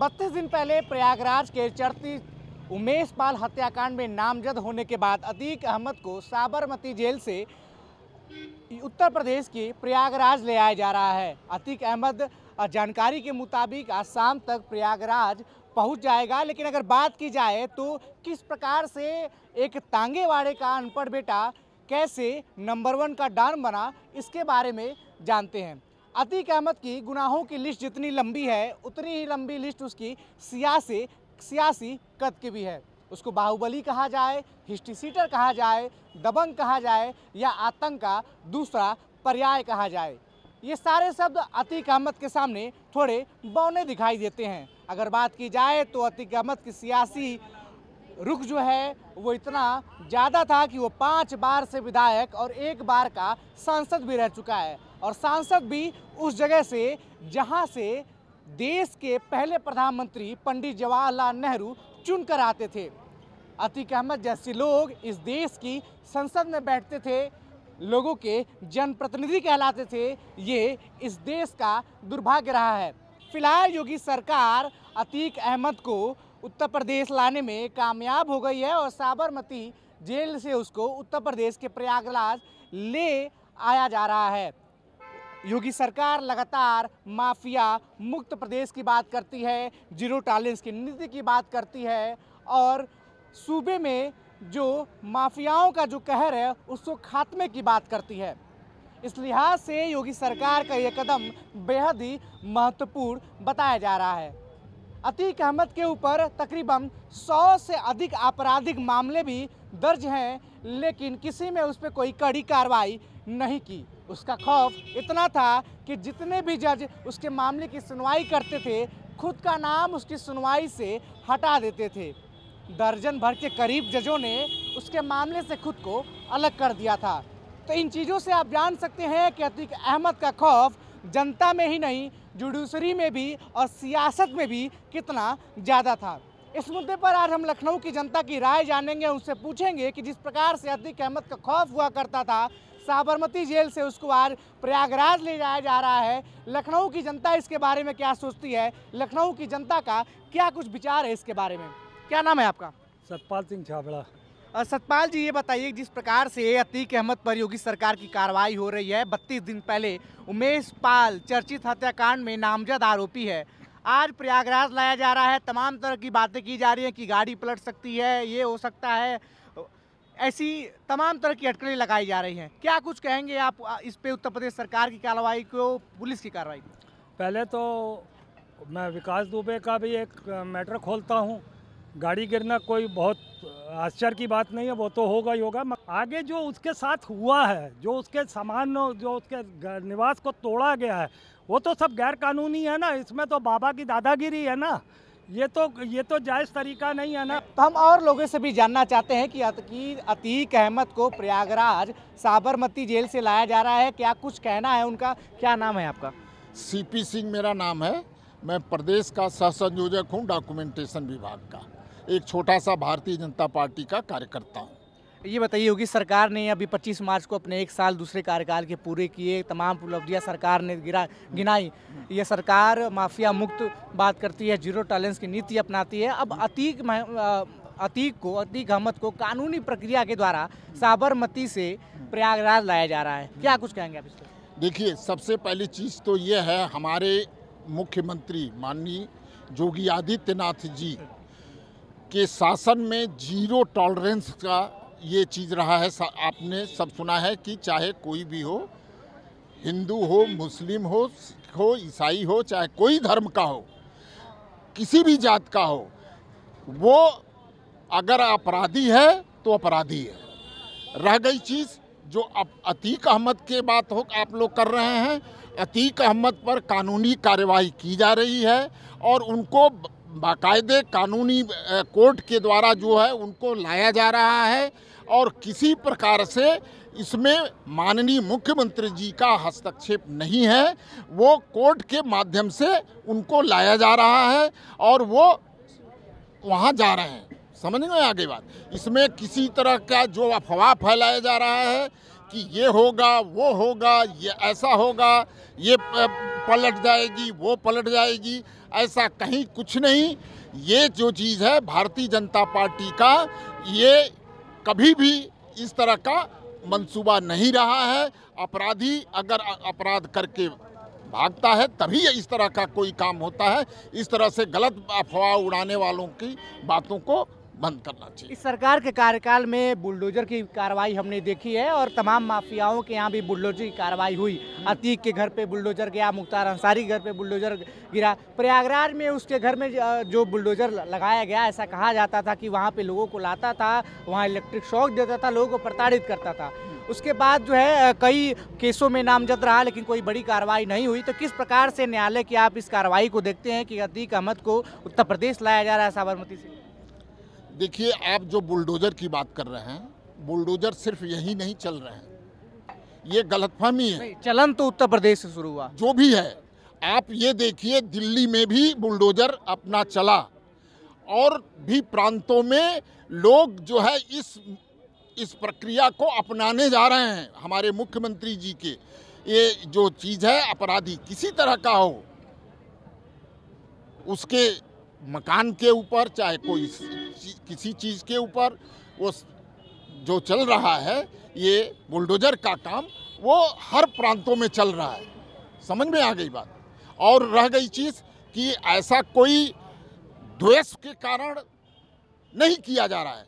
बत्तीस दिन पहले प्रयागराज के चढ़ती उमेश पाल हत्याकांड में नामजद होने के बाद अतीक अहमद को साबरमती जेल से उत्तर प्रदेश के प्रयागराज ले आया जा रहा है अतीक अहमद जानकारी के मुताबिक आज शाम तक प्रयागराज पहुंच जाएगा लेकिन अगर बात की जाए तो किस प्रकार से एक तांगेवाड़े का अनपढ़ बेटा कैसे नंबर वन का डान बना इसके बारे में जानते हैं अतीक अहमद की गुनाहों की लिस्ट जितनी लंबी है उतनी ही लंबी लिस्ट उसकी सियासी सियासी कद की भी है उसको बाहुबली कहा जाए हिस्ट्री कहा जाए दबंग कहा जाए या आतंक का दूसरा पर्याय कहा जाए ये सारे शब्द अतीक अहमद के सामने थोड़े बौने दिखाई देते हैं अगर बात की जाए तो अतीक अहमद की सियासी रुख जो है वो इतना ज़्यादा था कि वो पांच बार से विधायक और एक बार का सांसद भी रह चुका है और सांसद भी उस जगह से जहां से देश के पहले प्रधानमंत्री पंडित जवाहरलाल नेहरू चुनकर आते थे अतीक अहमद जैसे लोग इस देश की संसद में बैठते थे लोगों के जनप्रतिनिधि कहलाते थे ये इस देश का दुर्भाग्य रहा है फिलहाल योगी सरकार अतीक अहमद को उत्तर प्रदेश लाने में कामयाब हो गई है और साबरमती जेल से उसको उत्तर प्रदेश के प्रयागराज ले आया जा रहा है योगी सरकार लगातार माफिया मुक्त प्रदेश की बात करती है जीरो टॉलरेंस की नीति की बात करती है और सूबे में जो माफियाओं का जो कहर है उसको खात्मे की बात करती है इस लिहाज से योगी सरकार का ये कदम बेहद ही महत्वपूर्ण बताया जा रहा है अतीक अहमद के ऊपर तकरीबन 100 से अधिक आपराधिक मामले भी दर्ज हैं लेकिन किसी में उस पर कोई कड़ी कार्रवाई नहीं की उसका खौफ इतना था कि जितने भी जज उसके मामले की सुनवाई करते थे खुद का नाम उसकी सुनवाई से हटा देते थे दर्जन भर के करीब जजों ने उसके मामले से खुद को अलग कर दिया था तो इन चीज़ों से आप जान सकते हैं कि अतीक अहमद का खौफ जनता में ही नहीं जुडिशरी में भी और सियासत में भी कितना ज़्यादा था इस मुद्दे पर आज हम लखनऊ की जनता की राय जानेंगे उनसे पूछेंगे कि जिस प्रकार से अतिक अहमद का खौफ हुआ करता था साबरमती जेल से उसको आज प्रयागराज ले जाया जा रहा है लखनऊ की जनता इसके बारे में क्या सोचती है लखनऊ की जनता का क्या कुछ विचार है इसके बारे में क्या नाम है आपका सतपाल सिंह छाबड़ा सतपाल जी ये बताइए जिस प्रकार से अतीक अहमद पर योगी सरकार की कार्रवाई हो रही है बत्तीस दिन पहले उमेश पाल चर्चित हत्याकांड में नामजद आरोपी है आज प्रयागराज लाया जा रहा है तमाम तरह की बातें की जा रही हैं कि गाड़ी पलट सकती है ये हो सकता है ऐसी तमाम तरह की अटकलें लगाई जा रही हैं क्या कुछ कहेंगे आप इस पे उत्तर प्रदेश सरकार की कार्रवाई को पुलिस की कार्रवाई को पहले तो मैं विकास दुबे का भी एक मैटर खोलता हूँ गाड़ी गिरना कोई बहुत आश्चर्य की बात नहीं है वो तो होगा ही होगा आगे जो उसके साथ हुआ है जो उसके सामान जो उसके निवास को तोड़ा गया है वो तो सब गैर कानूनी है ना इसमें तो बाबा की दादागिरी है ना ये तो ये तो जायज़ तरीका नहीं है ना तो हम और लोगों से भी जानना चाहते हैं कि अतीक अहमद को प्रयागराज साबरमती जेल से लाया जा रहा है क्या कुछ कहना है उनका क्या नाम है आपका सीपी सिंह मेरा नाम है मैं प्रदेश का सह संयोजक हूँ डॉक्यूमेंटेशन विभाग का एक छोटा सा भारतीय जनता पार्टी का कार्यकर्ता हूँ ये बताइए योगी सरकार ने अभी 25 मार्च को अपने एक साल दूसरे कार्यकाल के पूरे किए तमाम उपलब्धियाँ सरकार ने गिरा गिनाई ये सरकार माफिया मुक्त बात करती है जीरो टॉलरेंस की नीति अपनाती है अब अतीक अतीक को अतीक अहमद को कानूनी प्रक्रिया के द्वारा साबरमती से प्रयागराज लाया जा रहा है क्या कुछ कहेंगे आप इसको देखिए सबसे पहली चीज़ तो ये है हमारे मुख्यमंत्री माननीय योगी आदित्यनाथ जी के शासन में जीरो टॉलरेंस का ये चीज़ रहा है आपने सब सुना है कि चाहे कोई भी हो हिंदू हो मुस्लिम हो सिख हो ईसाई हो चाहे कोई धर्म का हो किसी भी जात का हो वो अगर अपराधी है तो अपराधी है रह गई चीज़ जो अब अतीक अहमद के बात हो आप लोग कर रहे हैं अतीक अहमद पर कानूनी कार्रवाई की जा रही है और उनको बाकायदे कानूनी कोर्ट के द्वारा जो है उनको लाया जा रहा है और किसी प्रकार से इसमें माननीय मुख्यमंत्री जी का हस्तक्षेप नहीं है वो कोर्ट के माध्यम से उनको लाया जा रहा है और वो वहाँ जा रहे हैं समझ में आगे बात इसमें किसी तरह का जो अफवाह फैलाया जा रहा है कि ये होगा वो होगा ये ऐसा होगा ये पलट जाएगी वो पलट जाएगी ऐसा कहीं कुछ नहीं ये जो चीज़ है भारतीय जनता पार्टी का ये कभी भी इस तरह का मंसूबा नहीं रहा है अपराधी अगर अपराध करके भागता है तभी इस तरह का कोई काम होता है इस तरह से गलत अफवाह उड़ाने वालों की बातों को बंद करना चाहिए इस सरकार के कार्यकाल में बुलडोजर की कार्रवाई हमने देखी है और तमाम माफियाओं के यहाँ भी बुलडोजर की कार्रवाई हुई अतीक के घर पे बुलडोजर गया मुख्तार अंसारी के घर पे बुलडोजर गिरा प्रयागराज में उसके घर में जो बुलडोजर लगाया गया ऐसा कहा जाता था कि वहाँ पे लोगों को लाता था वहाँ इलेक्ट्रिक शॉक देता था लोगों को प्रताड़ित करता था उसके बाद जो है कई केसों में नामजद रहा लेकिन कोई बड़ी कार्रवाई नहीं हुई तो किस प्रकार से न्यायालय की आप इस कार्रवाई को देखते हैं कि अतीक अहमद को उत्तर प्रदेश लाया जा रहा है साबरमती से देखिए आप जो बुलडोज़र की बात कर रहे हैं बुलडोज़र सिर्फ यही नहीं चल रहे हैं ये गलतफहमी है चलन तो उत्तर प्रदेश से शुरू हुआ जो भी है आप ये देखिए दिल्ली में भी बुलडोज़र अपना चला और भी प्रांतों में लोग जो है इस इस प्रक्रिया को अपनाने जा रहे हैं हमारे मुख्यमंत्री जी के ये जो चीज़ है अपराधी किसी तरह का हो उसके मकान के ऊपर चाहे कोई किसी चीज़ के ऊपर वो जो चल रहा है ये बुलडोजर का काम वो हर प्रांतों में चल रहा है समझ में आ गई बात और रह गई चीज़ कि ऐसा कोई द्वेष के कारण नहीं किया जा रहा है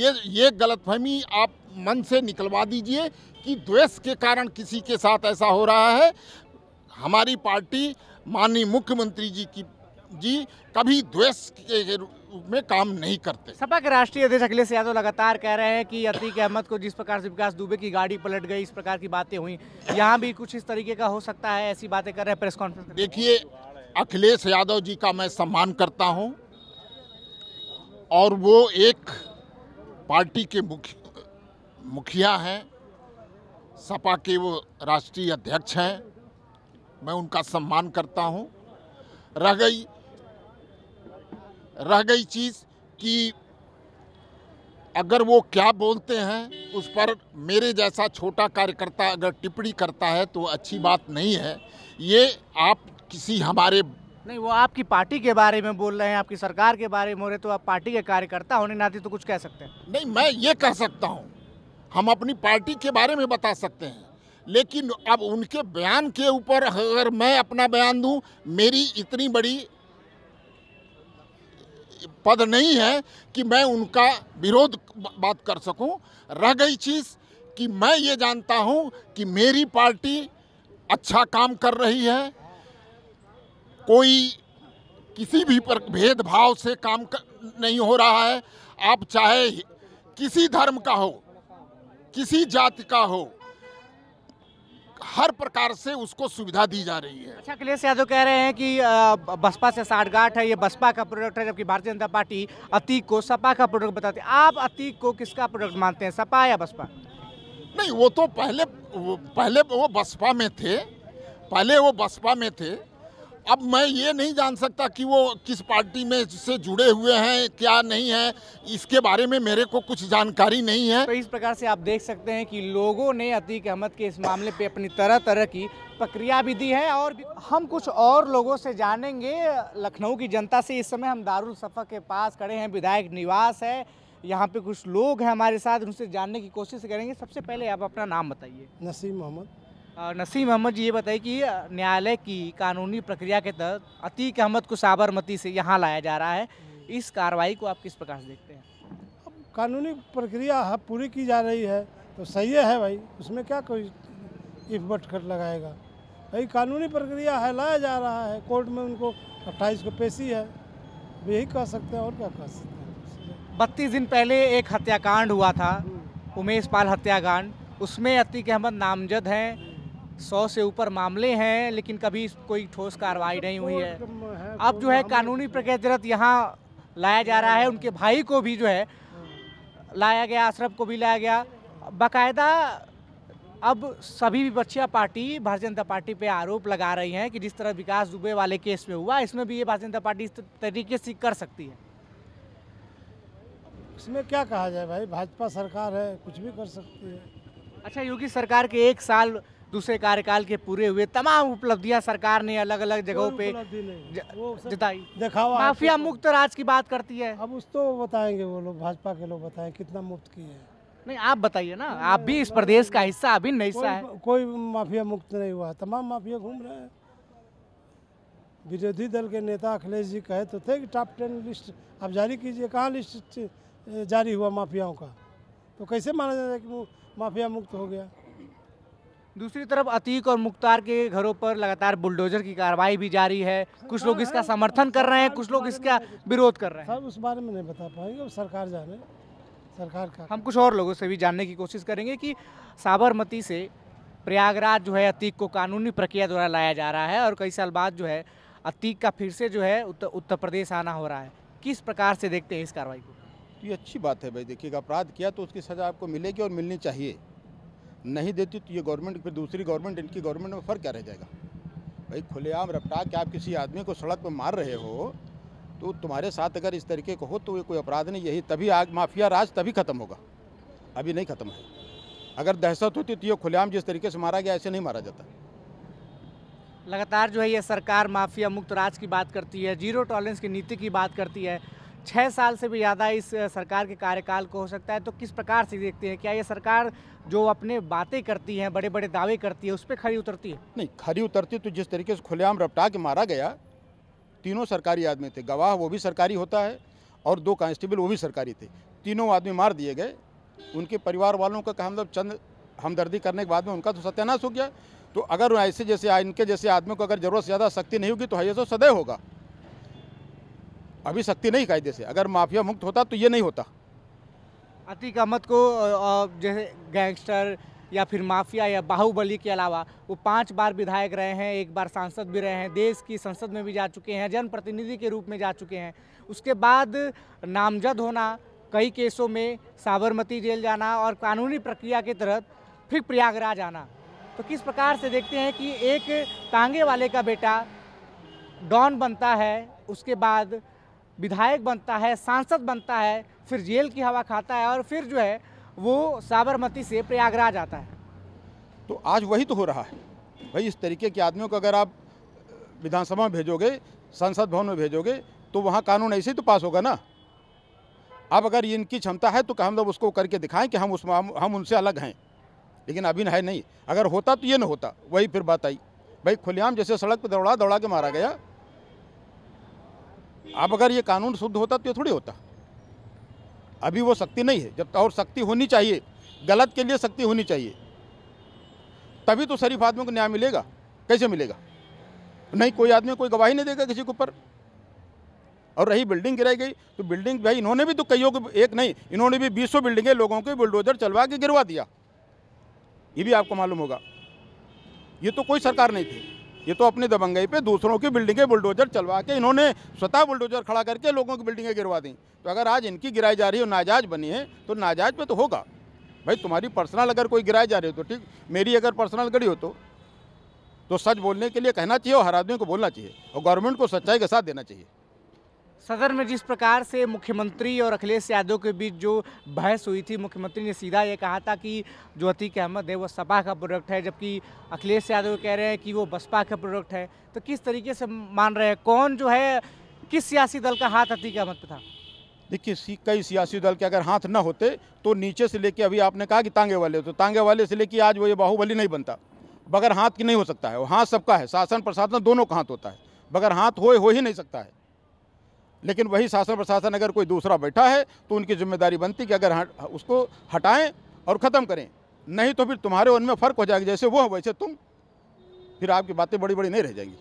ये ये गलतफहमी आप मन से निकलवा दीजिए कि द्वेष के कारण किसी के साथ ऐसा हो रहा है हमारी पार्टी माननीय मुख्यमंत्री जी की जी कभी द्वेष के में काम नहीं करते सपा के राष्ट्रीय अध्यक्ष अखिलेश यादव लगातार कह रहे हैं कि अतीक अहमद को जिस प्रकार से विकास दुबे की गाड़ी पलट गई इस प्रकार की बातें हुई यहाँ भी कुछ इस तरीके का हो सकता है ऐसी बातें कर रहे हैं प्रेस कॉन्फ्रेंस देखिए अखिलेश यादव जी का मैं सम्मान करता हूँ और वो एक पार्टी के मुख्य मुखिया हैं सपा के वो राष्ट्रीय अध्यक्ष हैं मैं उनका सम्मान करता हूँ रह गई रह गई चीज़ कि अगर वो क्या बोलते हैं उस पर मेरे जैसा छोटा कार्यकर्ता अगर टिप्पणी करता है तो अच्छी बात नहीं है ये आप किसी हमारे नहीं वो आपकी पार्टी के बारे में बोल रहे हैं आपकी सरकार के बारे में हो रहे तो आप पार्टी के कार्यकर्ता होने नाते तो कुछ कह सकते हैं नहीं मैं ये कह सकता हूँ हम अपनी पार्टी के बारे में बता सकते हैं लेकिन अब उनके बयान के ऊपर अगर मैं अपना बयान दूं मेरी इतनी बड़ी पद नहीं है कि मैं उनका विरोध बात कर सकूं रह गई चीज़ कि मैं ये जानता हूं कि मेरी पार्टी अच्छा काम कर रही है कोई किसी भी पर भेदभाव से काम कर, नहीं हो रहा है आप चाहे किसी धर्म का हो किसी जाति का हो हर प्रकार से उसको सुविधा दी जा रही है अच्छा अखिलेश यादव कह रहे हैं कि बसपा से साठगांठ है ये बसपा का प्रोडक्ट है जबकि भारतीय जनता पार्टी अतीक को सपा का प्रोडक्ट बताती आप अतीक को किसका प्रोडक्ट मानते हैं सपा या बसपा नहीं वो तो पहले पहले वो बसपा में थे पहले वो बसपा में थे अब मैं ये नहीं जान सकता कि वो किस पार्टी में से जुड़े हुए हैं क्या नहीं है इसके बारे में मेरे को कुछ जानकारी नहीं है तो इस प्रकार से आप देख सकते हैं कि लोगों ने अतीक अहमद के इस मामले पे अपनी तरह तरह की प्रक्रिया भी दी है और हम कुछ और लोगों से जानेंगे लखनऊ की जनता से इस समय हम दारुल सफ़ा के पास खड़े हैं विधायक निवास है यहाँ पे कुछ लोग हैं हमारे साथ उनसे जानने की कोशिश करेंगे सबसे पहले आप अपना नाम बताइए नसीम मोहम्मद नसीम अहमद जी ये बताइए कि न्यायालय की कानूनी प्रक्रिया के तहत अतीक अहमद को साबरमती से यहाँ लाया जा रहा है इस कार्रवाई को आप किस प्रकार से देखते हैं अब कानूनी प्रक्रिया हाँ पूरी की जा रही है तो सही है भाई उसमें क्या कोई इफ बट कर लगाएगा भाई कानूनी प्रक्रिया है लाया जा रहा है कोर्ट में उनको अट्ठाईस को पेशी है यही कह सकते हैं और क्या कह सकते हैं बत्तीस दिन पहले एक हत्याकांड हुआ था हम्म। उमेश पाल हत्याकांड उसमें अतीक अहमद नामजद हैं सौ से ऊपर मामले हैं लेकिन कभी कोई ठोस कार्रवाई नहीं हुई है अब जो है कानूनी प्रक्रियारत यहाँ लाया जा रहा है उनके भाई को भी जो है लाया गया अशरफ को भी लाया गया बाकायदा अब सभी विपक्षी पार्टी भारतीय जनता पार्टी पे आरोप लगा रही हैं कि जिस तरह विकास दुबे वाले केस में हुआ इसमें भी ये भारतीय जनता पार्टी इस तरीके से कर सकती है इसमें क्या कहा जाए भाई भाजपा सरकार है कुछ भी कर सकती है अच्छा योगी सरकार के एक साल दूसरे कार्यकाल के पूरे हुए तमाम उपलब्धियां सरकार ने अलग अलग जगहों पे जताई दिखावा माफिया मुक्त राज की बात करती है अब उस तो बताएंगे वो लोग भाजपा के लोग बताएं कितना मुफ्त की है नहीं आप बताइए ना आप भी इस प्रदेश का हिस्सा अभी हिस्सा है कोई माफिया मुक्त नहीं हुआ तमाम माफिया घूम रहे हैं विरोधी दल के नेता अखिलेश जी कहे तो थे कि टॉप टेन लिस्ट आप जारी कीजिए कहाँ लिस्ट जारी हुआ माफियाओं का तो कैसे माना जाता है कि माफिया मुक्त हो गया दूसरी तरफ अतीक और मुख्तार के घरों पर लगातार बुलडोजर की कार्रवाई भी जारी है कुछ लोग इसका समर्थन कर रहे हैं कुछ लोग इसका विरोध कर रहे हैं सर उस बारे में नहीं बता पाएंगे सरकार जाने सरकार का हम कुछ और लोगों से भी जानने की कोशिश करेंगे कि साबरमती से प्रयागराज जो है अतीक को कानूनी प्रक्रिया द्वारा लाया जा रहा है और कई साल बाद जो है अतीक का फिर से जो है उत्तर उत्तर प्रदेश आना हो रहा है किस प्रकार से देखते हैं इस कार्रवाई को ये अच्छी बात है भाई देखिएगा अपराध किया तो उसकी सज़ा आपको मिलेगी और मिलनी चाहिए नहीं देती तो ये गवर्नमेंट फिर दूसरी गवर्नमेंट इनकी गवर्नमेंट में फ़र्क क्या रह जाएगा भाई खुलेआम रपटा के आप किसी आदमी को सड़क पर मार रहे हो तो तुम्हारे साथ अगर इस तरीके को हो तो ये कोई अपराध नहीं यही तभी आग माफिया राज तभी ख़त्म होगा अभी नहीं ख़त्म है अगर दहशत होती तो ये खुलेआम जिस तरीके से मारा गया ऐसे नहीं मारा जाता लगातार जो है ये सरकार माफिया मुक्त राज की बात करती है जीरो टॉलरेंस की नीति की बात करती है छः साल से भी ज़्यादा इस सरकार के कार्यकाल को हो सकता है तो किस प्रकार से देखते हैं क्या ये सरकार जो अपने बातें करती है बड़े बड़े दावे करती है उस पर खरी उतरती है नहीं खरी उतरती तो जिस तरीके से खुलेआम रपटा के मारा गया तीनों सरकारी आदमी थे गवाह वो भी सरकारी होता है और दो कांस्टेबल वो भी सरकारी थे तीनों आदमी मार दिए गए उनके परिवार वालों का मतलब चंद हमदर्दी करने के बाद में उनका तो सत्यानाश हो गया तो अगर ऐसे जैसे इनके जैसे आदमियों को अगर जरूरत से ज़्यादा सख्ती नहीं होगी तो है तो सदैव होगा अभी सख्ती नहीं कायदे से अगर माफिया मुक्त होता तो ये नहीं होता अतीक अहमद को जैसे गैंगस्टर या फिर माफिया या बाहुबली के अलावा वो पांच बार विधायक रहे हैं एक बार सांसद भी रहे हैं देश की संसद में भी जा चुके हैं जनप्रतिनिधि के रूप में जा चुके हैं उसके बाद नामजद होना कई केसों में साबरमती जेल जाना और कानूनी प्रक्रिया के तहत फिर प्रयागराज आना तो किस प्रकार से देखते हैं कि एक तांगे वाले का बेटा डॉन बनता है उसके बाद विधायक बनता है सांसद बनता है फिर जेल की हवा खाता है और फिर जो है वो साबरमती से प्रयागराज आता है तो आज वही तो हो रहा है भाई इस तरीके के आदमियों को अगर आप विधानसभा में भेजोगे संसद भवन में भेजोगे तो वहाँ कानून ऐसे ही तो पास होगा ना अब अगर इनकी क्षमता है तो हम लोग उसको करके दिखाएं कि हम उस हम उनसे अलग हैं लेकिन अभी है नहीं अगर होता तो ये ना होता वही फिर बात आई भाई खुलेआम जैसे सड़क पर दौड़ा दौड़ा के मारा गया अब अगर ये कानून शुद्ध होता तो ये थोड़ी होता अभी वो शक्ति नहीं है जब और शक्ति होनी चाहिए गलत के लिए शक्ति होनी चाहिए तभी तो शरीफ आदमी को न्याय मिलेगा कैसे मिलेगा नहीं कोई आदमी कोई गवाही नहीं देगा किसी के ऊपर और रही बिल्डिंग गिराई गई तो बिल्डिंग भाई इन्होंने भी तो कईयों को एक नहीं इन्होंने भी बीसों बिल्डिंगें लोगों के बुलडोजर चलवा के गिरवा दिया ये भी आपको मालूम होगा ये तो कोई सरकार नहीं थी ये तो अपनी दबंगई पे दूसरों की बिल्डिंगें बुलडोजर चलवा के इन्होंने स्वतः बुलडोजर खड़ा करके लोगों की बिल्डिंगें गिरवा दी तो अगर आज इनकी गिराई जा रही है नाजायज बनी है तो नाजायज पे तो होगा भाई तुम्हारी पर्सनल अगर कोई गिराई जा रही हो तो ठीक मेरी अगर पर्सनल गड़ी हो तो तो सच बोलने के लिए कहना चाहिए और हर आदमी को बोलना चाहिए और गवर्नमेंट को सच्चाई के साथ देना चाहिए सदन में जिस प्रकार से मुख्यमंत्री और अखिलेश यादव के बीच जो बहस हुई थी मुख्यमंत्री ने सीधा ये कहा था कि जो अतीक अहमद है वो सपा का प्रोडक्ट है जबकि अखिलेश यादव कह रहे हैं कि वो बसपा का प्रोडक्ट है तो किस तरीके से मान रहे हैं कौन जो है किस सियासी दल का हाथ अतीक अहमद पर था देखिए कई सियासी दल के अगर हाथ ना होते तो नीचे से लेके अभी आपने कहा कि तांगे वाले तो तांगे वाले से लेके आज वो ये बाहुबली नहीं बनता बगैर हाथ की नहीं हो सकता है वो हाथ सबका है शासन प्रशासन दोनों का हाथ होता है बगैर हाथ हो हो ही नहीं सकता है लेकिन वही शासन प्रशासन अगर कोई दूसरा बैठा है तो उनकी जिम्मेदारी बनती कि अगर उसको हटाएं और ख़त्म करें नहीं तो फिर तुम्हारे उनमें फ़र्क हो जाएगा जैसे वो हो वैसे तुम फिर आपकी बातें बड़ी बड़ी नहीं रह जाएंगी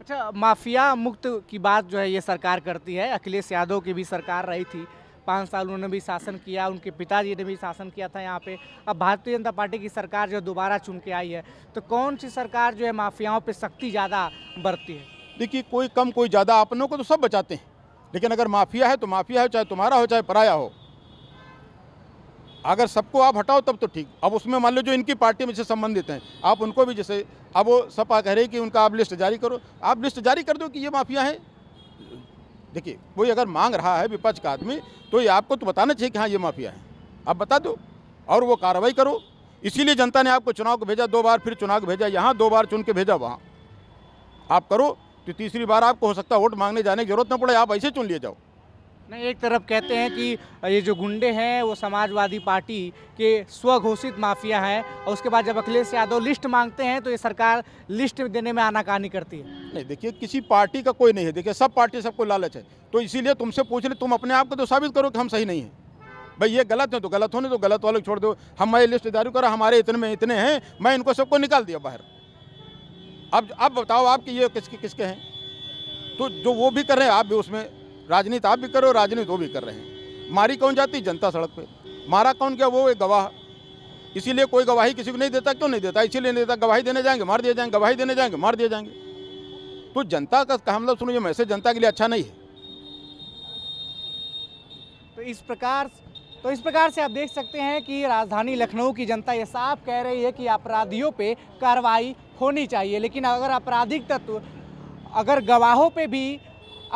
अच्छा माफिया मुक्त की बात जो है ये सरकार करती है अखिलेश यादव की भी सरकार रही थी पाँच साल उन्होंने भी शासन किया उनके पिताजी ने भी शासन किया था यहाँ पे अब भारतीय जनता पार्टी की सरकार जो दोबारा चुन के आई है तो कौन सी सरकार जो है माफियाओं पे सख्ती ज़्यादा बरती है देखिए कोई कम कोई ज़्यादा अपनों को तो सब बचाते हैं लेकिन अगर माफिया है तो माफिया है चाहे तुम्हारा हो चाहे पराया हो अगर सबको आप हटाओ तब तो ठीक अब उसमें मान लो जो इनकी पार्टी में से संबंधित हैं आप उनको भी जैसे अब वो सपा कह रही कि उनका आप लिस्ट जारी करो आप लिस्ट जारी कर दो कि ये माफिया है देखिए कोई अगर मांग रहा है विपक्ष का आदमी तो ये आपको तो बताना चाहिए कि हाँ ये माफिया है आप बता दो और वो कार्रवाई करो इसीलिए जनता ने आपको चुनाव को भेजा दो बार फिर चुनाव को भेजा यहाँ दो बार चुन के भेजा वहाँ आप करो तो तीसरी बार आपको हो सकता है वोट मांगने जाने की जरूरत न पड़े आप ऐसे चुन लिए जाओ नहीं एक तरफ कहते हैं कि ये जो गुंडे हैं वो समाजवादी पार्टी के स्वघोषित माफिया हैं और उसके बाद जब अखिलेश यादव लिस्ट मांगते हैं तो ये सरकार लिस्ट देने में आनाकानी करती है नहीं देखिए किसी पार्टी का कोई नहीं है देखिए सब पार्टी सबको लालच है तो इसीलिए तुमसे पूछ ले तुम अपने आप को तो साबित करो कि हम सही नहीं हैं भाई ये गलत है तो गलत होने तो गलत वाले छोड़ दो हमारी लिस्ट जारी करो हमारे इतने में इतने हैं मैं इनको सबको निकाल दिया बाहर अब अब बताओ कि ये किसके किसके हैं तो जो वो भी कर रहे हैं आप भी उसमें राजनीति आप भी कर रहे हो राजनीति वो भी कर रहे हैं मारी कौन जाती जनता सड़क पे मारा कौन क्या वो एक गवाह इसीलिए कोई गवाही किसी को नहीं देता क्यों नहीं देता इसीलिए नहीं देता गवाही देने जाएंगे मार दिए जाएंगे गवाही देने जाएंगे मार दिए जाएंगे तो जनता का मतलब सुनो ये मैसेज जनता के लिए अच्छा नहीं है तो इस प्रकार तो इस प्रकार से आप देख सकते हैं कि राजधानी लखनऊ की जनता ये साफ कह रही है कि अपराधियों पे कार्रवाई होनी चाहिए लेकिन अगर आपराधिक तत्व अगर गवाहों पे भी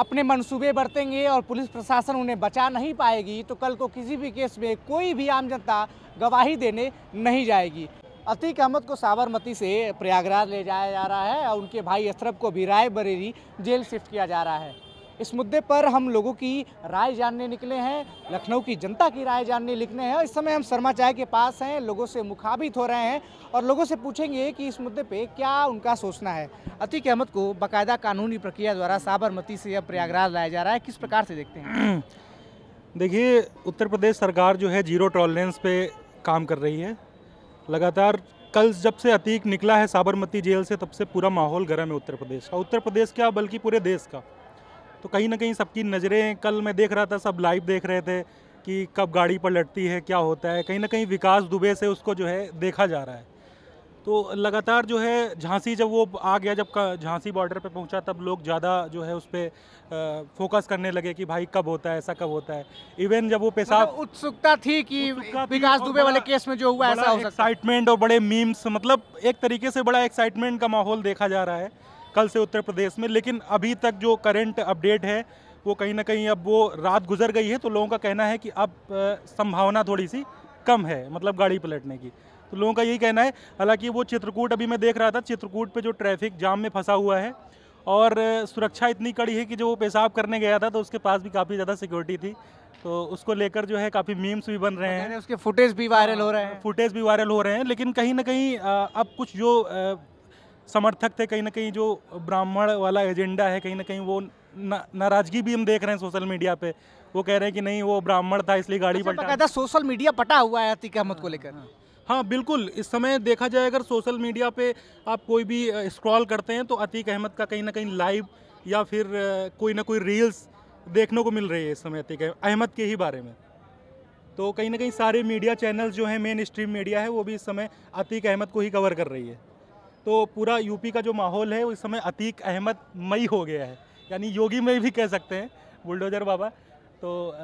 अपने मंसूबे बरतेंगे और पुलिस प्रशासन उन्हें बचा नहीं पाएगी तो कल को किसी भी केस में कोई भी आम जनता गवाही देने नहीं जाएगी अतीक अहमद को साबरमती से प्रयागराज ले जाया जा रहा है और उनके भाई अशरफ को भी रायबरेली जेल शिफ्ट किया जा रहा है इस मुद्दे पर हम लोगों की राय जानने निकले हैं लखनऊ की जनता की राय जानने निकले हैं इस समय हम शर्मा चाय के पास हैं लोगों से मुखाबित हो रहे हैं और लोगों से पूछेंगे कि इस मुद्दे पर क्या उनका सोचना है अतीक अहमद को बाकायदा कानूनी प्रक्रिया द्वारा साबरमती से अब प्रयागराज लाया जा रहा है किस प्रकार से देखते हैं देखिए उत्तर प्रदेश सरकार जो है जीरो टॉलरेंस पे काम कर रही है लगातार कल जब से अतीक निकला है साबरमती जेल से तब से पूरा माहौल गर्म है उत्तर प्रदेश का उत्तर प्रदेश क्या बल्कि पूरे देश का तो कहीं ना कहीं सबकी नज़रें कल मैं देख रहा था सब लाइव देख रहे थे कि कब गाड़ी पर लटती है क्या होता है कहीं ना कहीं विकास दुबे से उसको जो है देखा जा रहा है तो लगातार जो है झांसी जब वो आ गया जब झांसी बॉर्डर पे पहुंचा तब लोग ज़्यादा जो है उस पर फोकस करने लगे कि भाई कब होता है ऐसा कब होता है इवन जब वो पेशाब मतलब उत्सुकता थी कि विकास दुबे वाले केस में जो हुआ ऐसा हो सकता एक्साइटमेंट और बड़े मीम्स मतलब एक तरीके से बड़ा एक्साइटमेंट का माहौल देखा जा रहा है कल से उत्तर प्रदेश में लेकिन अभी तक जो करंट अपडेट है वो कहीं ना कहीं अब वो रात गुजर गई है तो लोगों का कहना है कि अब संभावना थोड़ी सी कम है मतलब गाड़ी पलटने की तो लोगों का यही कहना है हालांकि वो चित्रकूट अभी मैं देख रहा था चित्रकूट पे जो ट्रैफिक जाम में फंसा हुआ है और सुरक्षा इतनी कड़ी है कि जो वो पेशाब करने गया था तो उसके पास भी काफ़ी ज़्यादा सिक्योरिटी थी तो उसको लेकर जो है काफ़ी मीम्स भी बन रहे हैं उसके फुटेज भी वायरल हो रहे हैं फुटेज हाँ, भी वायरल हो रहे हैं लेकिन कहीं ना कहीं अब कुछ जो समर्थक थे कहीं ना कहीं जो ब्राह्मण वाला एजेंडा है कहीं ना कहीं वो ना, नाराजगी भी हम देख रहे हैं सोशल मीडिया पे वो कह रहे हैं कि नहीं वो ब्राह्मण था इसलिए गाड़ी अच्छा, पलटा सोशल मीडिया पटा हुआ है अतीक अहमद को लेकर हाँ, हाँ बिल्कुल इस समय देखा जाए अगर सोशल मीडिया पे आप कोई भी स्क्रॉल करते हैं तो अतीक अहमद का कहीं ना कहीं लाइव या फिर कोई ना कोई रील्स देखने को मिल रही है इस समय अतीक अहमद के ही बारे में तो कहीं ना कहीं सारे मीडिया चैनल जो हैं मेन स्ट्रीम मीडिया है वो भी इस समय अतीक अहमद को ही कवर कर रही है तो पूरा यूपी का जो माहौल है उस समय अतीक अहमद मई हो गया है यानी योगी मई भी कह सकते हैं बुलडोजर बाबा तो आ,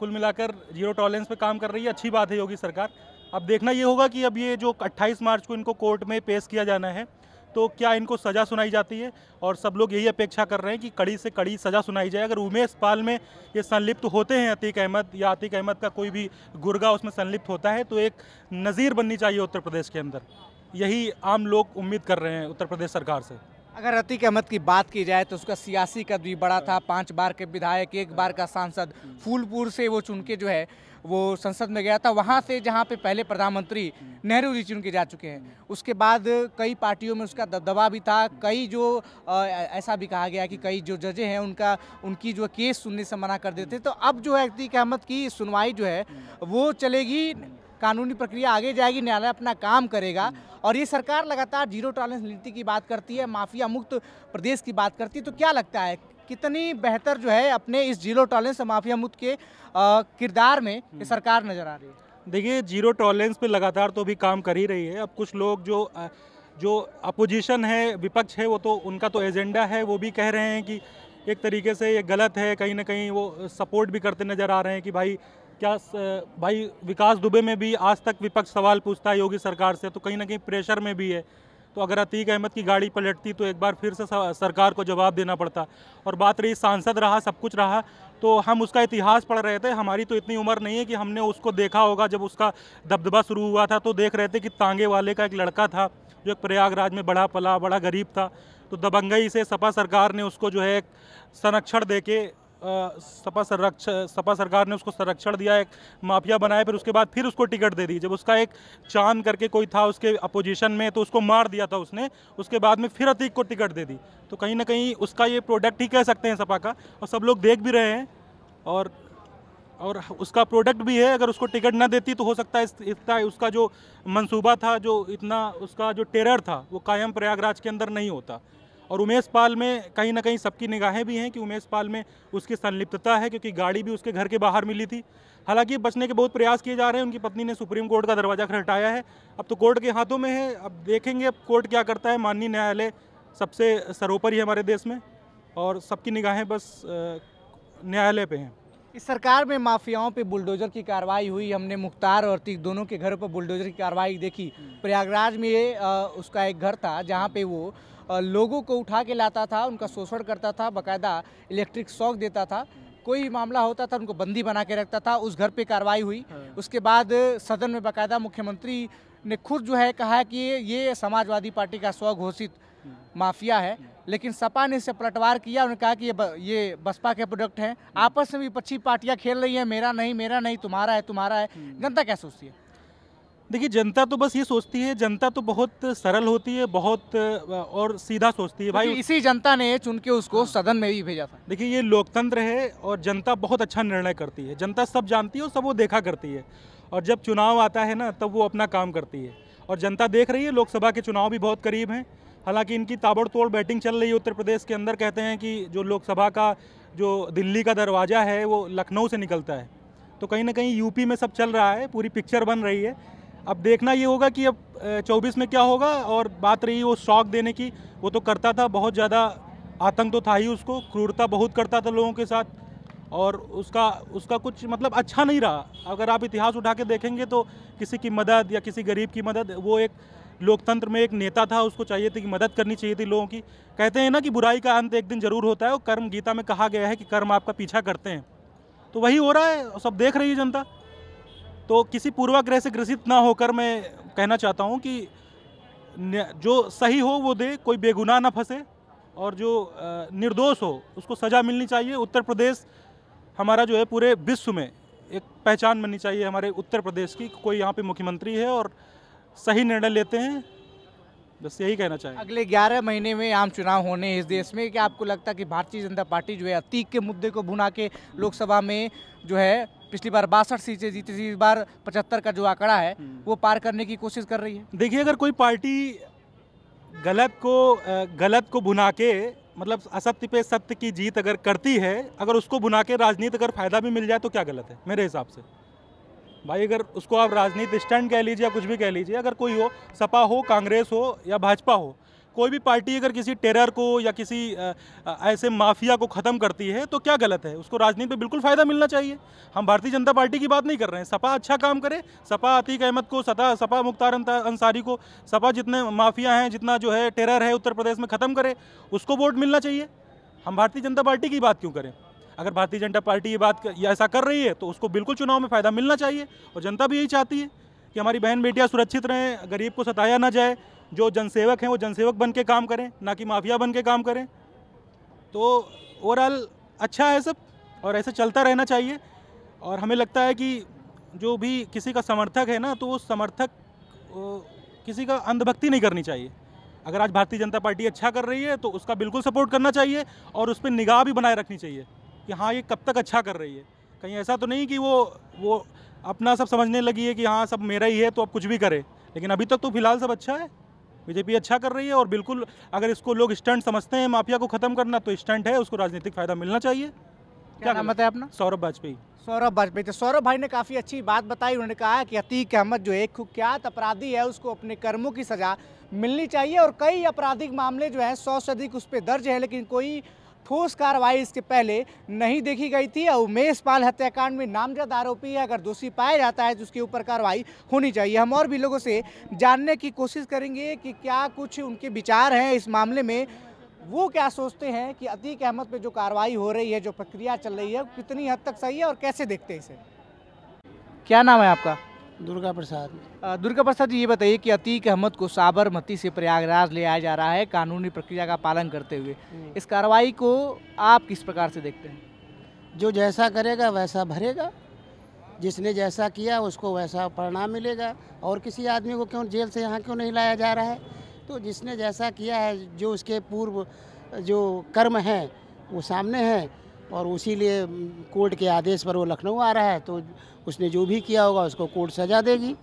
कुल मिलाकर जीरो टॉलरेंस पे काम कर रही है अच्छी बात है योगी सरकार अब देखना ये होगा कि अब ये जो 28 मार्च को इनको कोर्ट में पेश किया जाना है तो क्या इनको सज़ा सुनाई जाती है और सब लोग यही अपेक्षा कर रहे हैं कि कड़ी से कड़ी सज़ा सुनाई जाए अगर उमेश पाल में ये संलिप्त होते हैं अतीक अहमद या अतीक अहमद का कोई भी गुर्गा उसमें संलिप्त होता है तो एक नज़ीर बननी चाहिए उत्तर प्रदेश के अंदर यही आम लोग उम्मीद कर रहे हैं उत्तर प्रदेश सरकार से अगर अतीक अहमद की बात की जाए तो उसका सियासी कद भी बड़ा था पांच बार के विधायक एक बार का सांसद फूलपुर से वो चुन के जो है वो संसद में गया था वहाँ से जहाँ पे पहले प्रधानमंत्री नेहरू जी चुन के जा चुके हैं उसके बाद कई पार्टियों में उसका दबदबा भी था कई जो आ, ऐसा भी कहा गया कि कई जो जजे हैं उनका उनकी जो केस सुनने से मना कर देते तो अब जो है अतीक अहमद की सुनवाई जो है वो चलेगी कानूनी प्रक्रिया आगे जाएगी न्यायालय अपना काम करेगा और ये सरकार लगातार जीरो टॉलरेंस नीति की बात करती है माफिया मुक्त प्रदेश की बात करती है तो क्या लगता है कितनी बेहतर जो है अपने इस जीरो टॉलरेंस माफिया मुक्त के किरदार में ये सरकार नज़र आ रही है देखिए जीरो टॉलरेंस पे लगातार तो भी काम कर ही रही है अब कुछ लोग जो जो अपोजिशन है विपक्ष है वो तो उनका तो एजेंडा है वो भी कह रहे हैं कि एक तरीके से ये गलत है कहीं ना कहीं वो सपोर्ट भी करते नज़र आ रहे हैं कि भाई क्या भाई विकास दुबे में भी आज तक विपक्ष सवाल पूछता है योगी सरकार से तो कहीं ना कहीं प्रेशर में भी है तो अगर अतीक अहमद की गाड़ी पलटती तो एक बार फिर से सरकार को जवाब देना पड़ता और बात रही सांसद रहा सब कुछ रहा तो हम उसका इतिहास पढ़ रहे थे हमारी तो इतनी उम्र नहीं है कि हमने उसको देखा होगा जब उसका दबदबा शुरू हुआ था तो देख रहे थे कि तांगे वाले का एक लड़का था जो एक प्रयागराज में बड़ा पला बड़ा गरीब था तो दबंगई से सपा सरकार ने उसको जो है संरक्षण दे के सपा संरक्ष सपा सरकार ने उसको संरक्षण दिया एक माफिया बनाया फिर उसके बाद फिर उसको टिकट दे दी जब उसका एक चांद करके कोई था उसके अपोजिशन में तो उसको मार दिया था उसने उसके बाद में फिर अतीक को टिकट दे दी तो कहीं ना कहीं उसका ये प्रोडक्ट ही कह सकते हैं सपा का और सब लोग देख भी रहे हैं और और उसका प्रोडक्ट भी है अगर उसको टिकट ना देती तो हो सकता है इतना उसका जो मंसूबा था जो इतना उसका जो टेरर था वो कायम प्रयागराज के अंदर नहीं होता और उमेश पाल में कहीं ना कहीं सबकी निगाहें भी हैं कि उमेश पाल में उसकी संलिप्तता है क्योंकि गाड़ी भी उसके घर के बाहर मिली थी हालांकि बचने के बहुत प्रयास किए जा रहे हैं उनकी पत्नी ने सुप्रीम कोर्ट का दरवाज़ा खटाया है अब तो कोर्ट के हाथों में है अब देखेंगे अब कोर्ट क्या करता है माननीय न्यायालय सबसे सर्वोपरि है हमारे देश में और सबकी निगाहें बस न्यायालय पर हैं इस सरकार में माफियाओं पे बुलडोजर की कार्रवाई हुई हमने मुख्तार और तीख दोनों के घरों पर बुलडोजर की कार्रवाई देखी प्रयागराज में उसका एक घर था जहाँ पे वो लोगों को उठा के लाता था उनका शोषण करता था बाकायदा इलेक्ट्रिक शौक देता था कोई मामला होता था उनको बंदी बना के रखता था उस घर पे कार्रवाई हुई हाँ। उसके बाद सदन में बाकायदा मुख्यमंत्री ने खुद जो है कहा कि ये समाजवादी पार्टी का स्वघोषित हाँ। माफिया है हाँ। लेकिन सपा ने इसे पलटवार किया उन्होंने कहा कि ये ब, ये बसपा के प्रोडक्ट हैं आपस में भी पच्ची पार्टियां खेल रही हैं मेरा नहीं मेरा नहीं तुम्हारा है तुम्हारा है जनता क्या सोचती है देखिए जनता तो बस ये सोचती है जनता तो बहुत सरल होती है बहुत और सीधा सोचती है भाई इसी जनता ने चुन के उसको हाँ। सदन में भी भेजा था देखिए ये लोकतंत्र है और जनता बहुत अच्छा निर्णय करती है जनता सब जानती है और सब वो देखा करती है और जब चुनाव आता है ना तब वो अपना काम करती है और जनता देख रही है लोकसभा के चुनाव भी बहुत करीब हैं हालांकि इनकी ताबड़तोड़ बैटिंग चल रही है उत्तर प्रदेश के अंदर कहते हैं कि जो लोकसभा का जो दिल्ली का दरवाज़ा है वो लखनऊ से निकलता है तो कहीं ना कहीं यूपी में सब चल रहा है पूरी पिक्चर बन रही है अब देखना ये होगा कि अब चौबीस में क्या होगा और बात रही वो शौक देने की वो तो करता था बहुत ज़्यादा आतंक तो था ही उसको क्रूरता बहुत करता था लोगों के साथ और उसका उसका कुछ मतलब अच्छा नहीं रहा अगर आप इतिहास उठा के देखेंगे तो किसी की मदद या किसी गरीब की मदद वो एक लोकतंत्र में एक नेता था उसको चाहिए थी कि मदद करनी चाहिए थी लोगों की कहते हैं ना कि बुराई का अंत एक दिन ज़रूर होता है और कर्म गीता में कहा गया है कि कर्म आपका पीछा करते हैं तो वही हो रहा है सब देख रही है जनता तो किसी पूर्वाग्रह से ग्रसित ना होकर मैं कहना चाहता हूँ कि जो सही हो वो दे कोई बेगुनाह ना फंसे और जो निर्दोष हो उसको सज़ा मिलनी चाहिए उत्तर प्रदेश हमारा जो है पूरे विश्व में एक पहचान बननी चाहिए हमारे उत्तर प्रदेश की कोई यहाँ पे मुख्यमंत्री है और सही निर्णय लेते हैं बस यही कहना चाहिए अगले 11 महीने में आम चुनाव होने इस देश में क्या आपको लगता है कि भारतीय जनता पार्टी जो है अतीक के मुद्दे को भुना के लोकसभा में जो है पिछली बार बासठ सीटें जीती थी इस बार पचहत्तर का जो आंकड़ा है हम्म। वो पार करने की कोशिश कर रही है देखिए अगर कोई पार्टी गलत को गलत को भुना के मतलब असत्य पे सत्य की जीत अगर करती है अगर उसको भुना के राजनीति अगर फायदा भी मिल जाए तो क्या गलत है मेरे हिसाब से भाई अगर उसको आप राजनीति स्टैंड कह लीजिए या कुछ भी कह लीजिए अगर कोई हो सपा हो कांग्रेस हो या भाजपा हो कोई भी पार्टी अगर किसी टेरर को या किसी ऐसे माफिया को ख़त्म करती है तो क्या गलत है उसको राजनीति में बिल्कुल फ़ायदा मिलना चाहिए हम भारतीय जनता पार्टी की बात नहीं कर रहे हैं सपा अच्छा काम करे सपा अतीक अहमद को सता सपा मुख्तार अंसारी को सपा जितने माफिया हैं जितना जो है टेरर है उत्तर प्रदेश में ख़त्म करे उसको वोट मिलना चाहिए हम भारतीय जनता पार्टी की बात क्यों करें अगर भारतीय जनता पार्टी ये बात ऐसा कर रही है तो उसको बिल्कुल चुनाव में फ़ायदा मिलना चाहिए और जनता भी यही चाहती है कि हमारी बहन बेटियाँ सुरक्षित रहें गरीब को सताया ना जाए जो जनसेवक हैं वो जनसेवक बन के काम करें ना कि माफिया बन के काम करें तो ओवरऑल अच्छा है सब और ऐसे चलता रहना चाहिए और हमें लगता है कि जो भी किसी का समर्थक है ना तो वो समर्थक किसी का अंधभक्ति नहीं करनी चाहिए अगर आज भारतीय जनता पार्टी अच्छा कर रही है तो उसका बिल्कुल सपोर्ट करना चाहिए और उस पर निगाह भी बनाए रखनी चाहिए कि हाँ ये कब तक अच्छा कर रही है कहीं ऐसा तो नहीं कि वो वो अपना सब समझने लगी है कि हाँ सब मेरा ही है तो अब कुछ भी करे लेकिन अभी तक तो फिलहाल सब अच्छा है बीजेपी अच्छा कर रही है और बिल्कुल अगर इसको लोग स्टंट समझते हैं माफिया को खत्म करना तो स्टंट है उसको राजनीतिक फायदा मिलना चाहिए क्या नाम बताया अपना सौरभ वाजपेयी सौरभ वाजपेयी थे तो सौरभ भाई ने काफ़ी अच्छी बात बताई उन्होंने कहा कि अतीक अहमद जो एक कुख्यात अपराधी है उसको अपने कर्मों की सज़ा मिलनी चाहिए और कई आपराधिक मामले जो हैं सौ से अधिक उस पर दर्ज है लेकिन कोई ठोस कार्रवाई इसके पहले नहीं देखी गई थी और उमेश पाल हत्याकांड में नामजद आरोपी अगर दोषी पाया जाता है तो उसके ऊपर कार्रवाई होनी चाहिए हम और भी लोगों से जानने की कोशिश करेंगे कि क्या कुछ उनके विचार हैं इस मामले में वो क्या सोचते हैं कि अतीक अहमद पे जो कार्रवाई हो रही है जो प्रक्रिया चल रही है कितनी हद तक सही है और कैसे देखते हैं इसे क्या नाम है आपका दुर्गा प्रसाद दुर्गा प्रसाद जी ये बताइए कि अतीक अहमद को साबरमती से प्रयागराज ले आया जा रहा है कानूनी प्रक्रिया का पालन करते हुए हम्म। इस कार्रवाई को आप किस प्रकार से देखते हैं जो जैसा करेगा वैसा भरेगा जिसने जैसा किया उसको वैसा परिणाम मिलेगा और किसी आदमी को क्यों जेल से यहाँ क्यों नहीं लाया जा रहा है तो जिसने जैसा किया है जो उसके पूर्व जो कर्म हैं वो सामने हैं और उसी लिए कोर्ट के आदेश पर वो लखनऊ आ रहा है तो उसने जो भी किया होगा उसको कोर्ट सजा देगी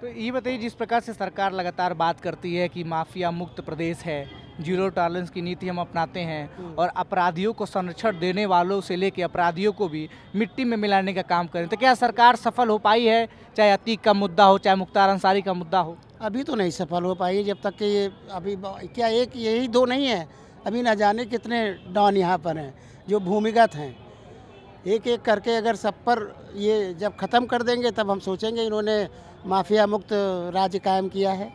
तो ये बताइए जिस प्रकार से सरकार लगातार बात करती है कि माफिया मुक्त प्रदेश है जीरो टॉलरेंस की नीति हम अपनाते हैं हम्म। और अपराधियों को संरक्षण देने वालों से लेकर अपराधियों को भी मिट्टी में मिलाने का काम करें तो क्या सरकार सफल हो पाई है चाहे अतीक का मुद्दा हो चाहे मुख्तार अंसारी का मुद्दा हो अभी तो नहीं सफल हो पाई जब तक कि ये अभी क्या एक यही दो नहीं है अभी ना जाने कितने डॉन यहाँ पर हैं जो भूमिगत हैं एक एक करके अगर सब पर ये जब ख़त्म कर देंगे तब हम सोचेंगे इन्होंने माफिया मुक्त राज्य कायम किया है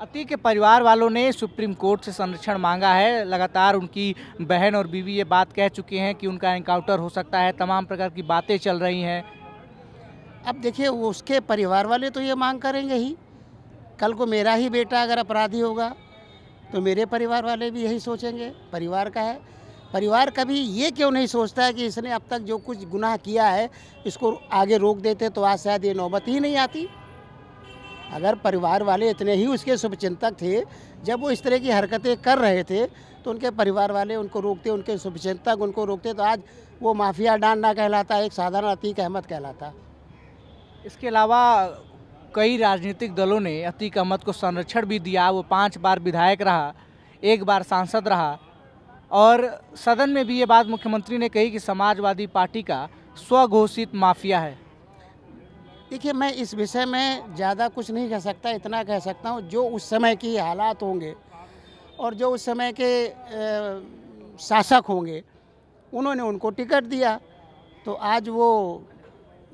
अति के परिवार वालों ने सुप्रीम कोर्ट से संरक्षण मांगा है लगातार उनकी बहन और बीवी ये बात कह चुकी हैं कि उनका एनकाउंटर हो सकता है तमाम प्रकार की बातें चल रही हैं अब देखिए उसके परिवार वाले तो ये मांग करेंगे ही कल को मेरा ही बेटा अगर अपराधी होगा तो मेरे परिवार वाले भी यही सोचेंगे परिवार का है परिवार कभी ये क्यों नहीं सोचता है कि इसने अब तक जो कुछ गुनाह किया है इसको आगे रोक देते तो आज शायद ये नौबत ही नहीं आती अगर परिवार वाले इतने ही उसके शुभचिंतक थे जब वो इस तरह की हरकतें कर रहे थे तो उनके परिवार वाले उनको रोकते उनके शुभचिंतक उनको रोकते तो आज वो माफिया डांड ना कहलाता एक साधारण अतीक अहमद कहलाता इसके अलावा कई राजनीतिक दलों ने अतीक अहमद को संरक्षण भी दिया वो पांच बार विधायक रहा एक बार सांसद रहा और सदन में भी ये बात मुख्यमंत्री ने कही कि समाजवादी पार्टी का स्वघोषित माफिया है देखिए मैं इस विषय में ज़्यादा कुछ नहीं कह सकता इतना कह सकता हूँ जो उस समय की हालात होंगे और जो उस समय के शासक होंगे उन्होंने उनको टिकट दिया तो आज वो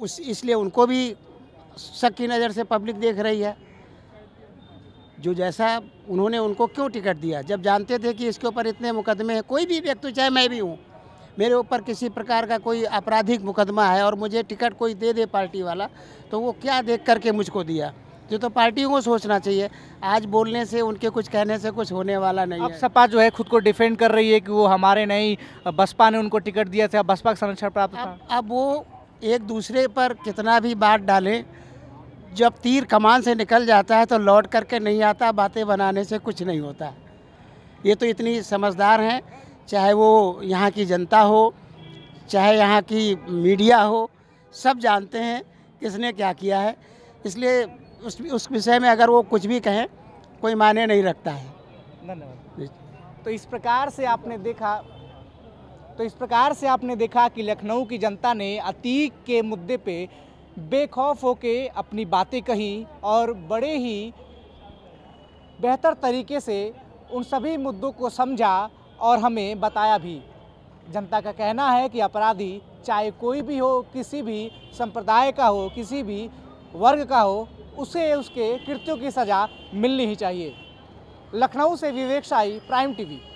उस इसलिए उनको भी शक की नज़र से पब्लिक देख रही है जो जैसा उन्होंने उनको क्यों टिकट दिया जब जानते थे कि इसके ऊपर इतने मुकदमे हैं कोई भी व्यक्ति चाहे मैं भी हूँ मेरे ऊपर किसी प्रकार का कोई आपराधिक मुकदमा है और मुझे टिकट कोई दे दे पार्टी वाला तो वो क्या देख करके मुझको दिया जो तो पार्टी को सोचना चाहिए आज बोलने से उनके कुछ कहने से कुछ होने वाला नहीं अब सपा जो है खुद को डिफेंड कर रही है कि वो हमारे नहीं बसपा ने उनको टिकट दिया था बसपा का संरक्षण प्राप्त अब, अब वो एक दूसरे पर कितना भी बात डालें जब तीर कमान से निकल जाता है तो लौट करके नहीं आता बातें बनाने से कुछ नहीं होता ये तो इतनी समझदार हैं चाहे वो यहाँ की जनता हो चाहे यहाँ की मीडिया हो सब जानते हैं किसने क्या किया है इसलिए उस उस विषय में अगर वो कुछ भी कहें कोई माने नहीं रखता है धन्यवाद तो इस प्रकार से आपने देखा तो इस प्रकार से आपने देखा कि लखनऊ की जनता ने अतीक के मुद्दे पे बेखौफ होके अपनी बातें कहीं और बड़े ही बेहतर तरीके से उन सभी मुद्दों को समझा और हमें बताया भी जनता का कहना है कि अपराधी चाहे कोई भी हो किसी भी संप्रदाय का हो किसी भी वर्ग का हो उसे उसके कृत्यों की सज़ा मिलनी ही चाहिए लखनऊ से विवेक शाही प्राइम टीवी